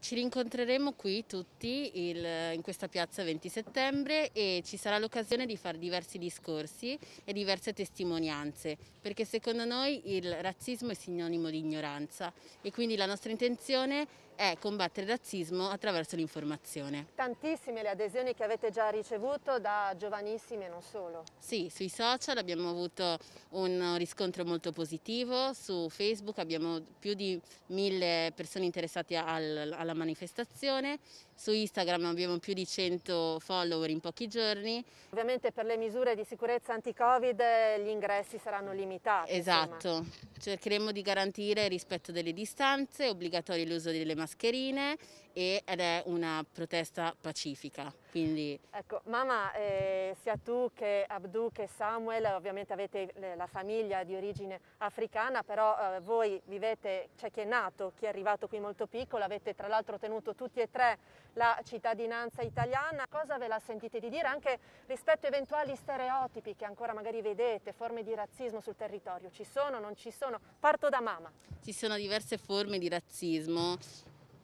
Ci rincontreremo qui tutti il, in questa piazza 20 settembre e ci sarà l'occasione di fare diversi discorsi e diverse testimonianze, perché secondo noi il razzismo è sinonimo di ignoranza e quindi la nostra intenzione è combattere il razzismo attraverso l'informazione. Tantissime le adesioni che avete già ricevuto da giovanissime e non solo. Sì, sui social abbiamo avuto un riscontro molto positivo, su Facebook abbiamo più di mille persone interessate al, alla manifestazione, su Instagram abbiamo più di 100 follower in pochi giorni. Ovviamente per le misure di sicurezza anti-Covid eh, gli ingressi saranno limitati. Esatto, insomma. cercheremo di garantire il rispetto delle distanze, obbligatorio l'uso delle maschere mascherine e, ed è una protesta pacifica. Quindi... Ecco, mamma, eh, sia tu che Abdu che Samuel, ovviamente avete la famiglia di origine africana, però eh, voi vivete, c'è cioè chi è nato, chi è arrivato qui molto piccolo, avete tra l'altro ottenuto tutti e tre la cittadinanza italiana. Cosa ve la sentite di dire anche rispetto a eventuali stereotipi che ancora magari vedete, forme di razzismo sul territorio? Ci sono, non ci sono? Parto da mamma. Ci sono diverse forme di razzismo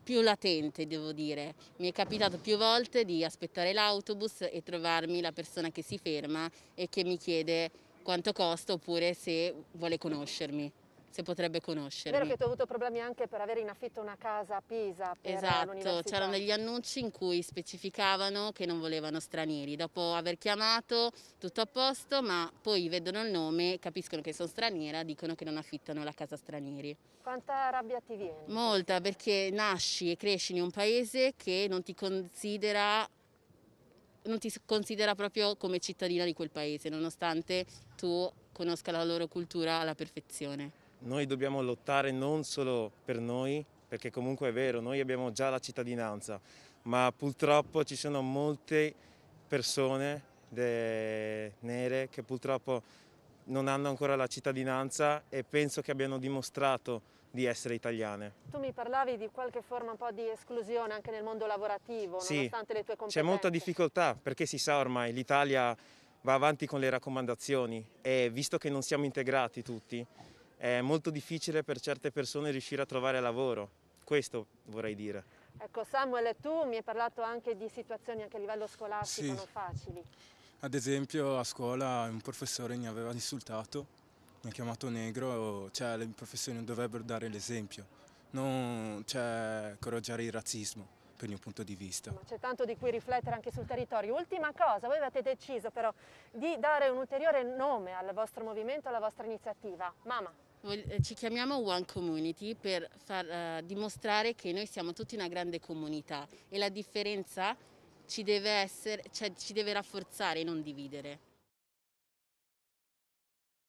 più latente, devo dire. Mi è capitato più volte di aspettare l'autobus e trovarmi la persona che si ferma e che mi chiede quanto costa oppure se vuole conoscermi si potrebbe conoscere. È vero che tu hai avuto problemi anche per avere in affitto una casa a Pisa per Esatto, c'erano degli annunci in cui specificavano che non volevano stranieri. Dopo aver chiamato tutto a posto, ma poi vedono il nome, capiscono che sono straniera, dicono che non affittano la casa stranieri. Quanta rabbia ti viene? Molta, perché nasci e cresci in un paese che non ti considera non ti considera proprio come cittadina di quel paese, nonostante tu conosca la loro cultura alla perfezione. Noi dobbiamo lottare non solo per noi, perché comunque è vero, noi abbiamo già la cittadinanza, ma purtroppo ci sono molte persone nere che purtroppo non hanno ancora la cittadinanza e penso che abbiano dimostrato di essere italiane. Tu mi parlavi di qualche forma un po' di esclusione anche nel mondo lavorativo, sì, nonostante le tue competenze. C'è molta difficoltà perché si sa ormai l'Italia va avanti con le raccomandazioni e visto che non siamo integrati tutti, è molto difficile per certe persone riuscire a trovare lavoro, questo vorrei dire. Ecco Samuel, tu mi hai parlato anche di situazioni anche a livello scolastico sì. non facili. Ad esempio a scuola un professore mi aveva insultato, mi ha chiamato negro, cioè le professioni dovrebbero dare l'esempio, non cioè, coraggiare il razzismo per il mio punto di vista. Ma C'è tanto di cui riflettere anche sul territorio. Ultima cosa, voi avete deciso però di dare un ulteriore nome al vostro movimento, alla vostra iniziativa. Mama. Eh, ci chiamiamo One Community per far uh, dimostrare che noi siamo tutti una grande comunità e la differenza ci deve, essere, cioè, ci deve rafforzare, non dividere.